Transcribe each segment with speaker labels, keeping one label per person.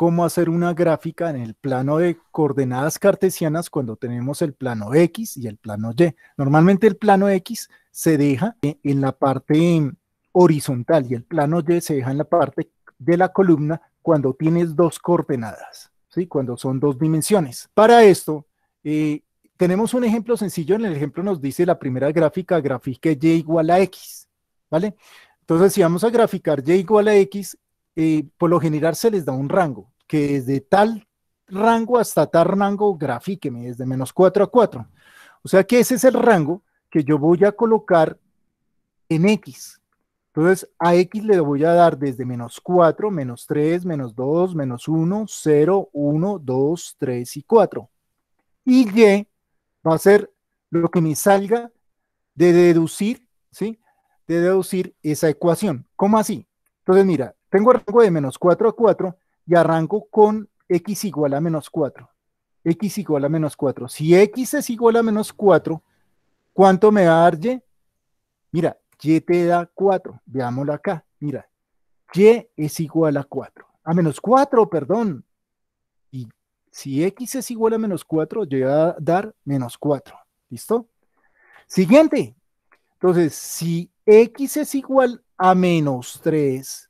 Speaker 1: cómo hacer una gráfica en el plano de coordenadas cartesianas cuando tenemos el plano X y el plano Y. Normalmente el plano X se deja eh, en la parte horizontal y el plano Y se deja en la parte de la columna cuando tienes dos coordenadas, ¿sí? cuando son dos dimensiones. Para esto, eh, tenemos un ejemplo sencillo. En el ejemplo nos dice la primera gráfica, grafique Y igual a X. ¿vale? Entonces, si vamos a graficar Y igual a X, eh, por lo general se les da un rango que desde tal rango hasta tal rango grafíqueme, desde menos 4 a 4. O sea que ese es el rango que yo voy a colocar en X. Entonces a X le voy a dar desde menos 4, menos 3, menos 2, menos 1, 0, 1, 2, 3 y 4. Y Y va a ser lo que me salga de deducir, ¿sí? De deducir esa ecuación. ¿Cómo así? Entonces mira, tengo el rango de menos 4 a 4 y arranco con x igual a menos 4. x igual a menos 4. Si x es igual a menos 4, ¿cuánto me va a dar y? Mira, y te da 4. Veámoslo acá. Mira, y es igual a 4. A menos 4, perdón. Y si x es igual a menos 4, yo voy a dar menos 4. ¿Listo? Siguiente. Entonces, si x es igual a menos 3,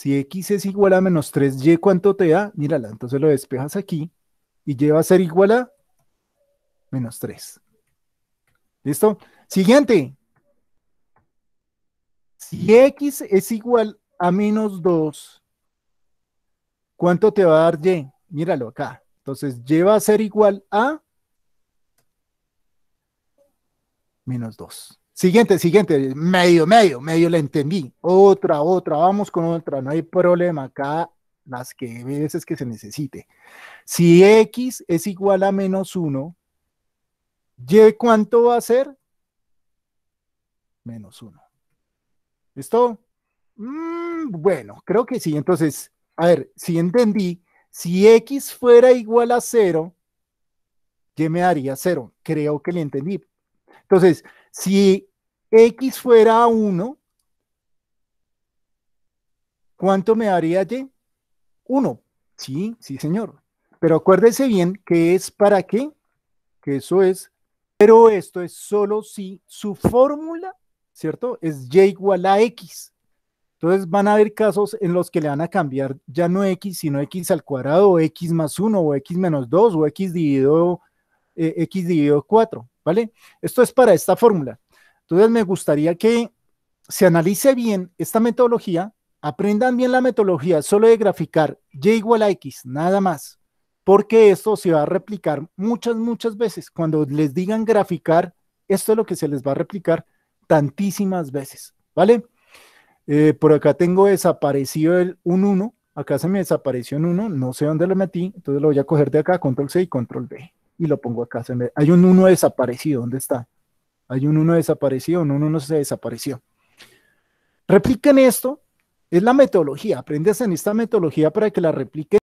Speaker 1: si x es igual a menos 3y, ¿cuánto te da? Mírala, entonces lo despejas aquí y lleva a ser igual a menos 3. ¿Listo? Siguiente. Si x es igual a menos 2, ¿cuánto te va a dar y? Míralo acá. Entonces, lleva a ser igual a menos 2. Siguiente, siguiente, medio, medio, medio le entendí. Otra, otra, vamos con otra, no hay problema acá, las que veces que se necesite. Si x es igual a menos 1, ¿y cuánto va a ser? Menos 1. ¿Listo? Mm, bueno, creo que sí. Entonces, a ver, si entendí, si x fuera igual a 0, y me daría 0. Creo que le entendí. Entonces, si X fuera 1, ¿cuánto me daría Y? 1. Sí, sí, señor. Pero acuérdese bien que es para qué, que eso es, pero esto es solo si su fórmula, ¿cierto? Es Y igual a X. Entonces van a haber casos en los que le van a cambiar ya no X, sino X al cuadrado, o X más 1, o X menos 2, o X dividido, eh, X dividido 4, ¿vale? Esto es para esta fórmula. Entonces me gustaría que se analice bien esta metodología, aprendan bien la metodología solo de graficar y igual a x, nada más, porque esto se va a replicar muchas, muchas veces. Cuando les digan graficar, esto es lo que se les va a replicar tantísimas veces, ¿vale? Eh, por acá tengo desaparecido el 1, 1, acá se me desapareció un 1, no sé dónde lo metí, entonces lo voy a coger de acá, control C y control b y lo pongo acá, hay un 1 desaparecido, ¿dónde está? Hay un uno desaparecido, un uno no se desapareció. Repliquen esto, es la metodología, aprendes en esta metodología para que la repliquen.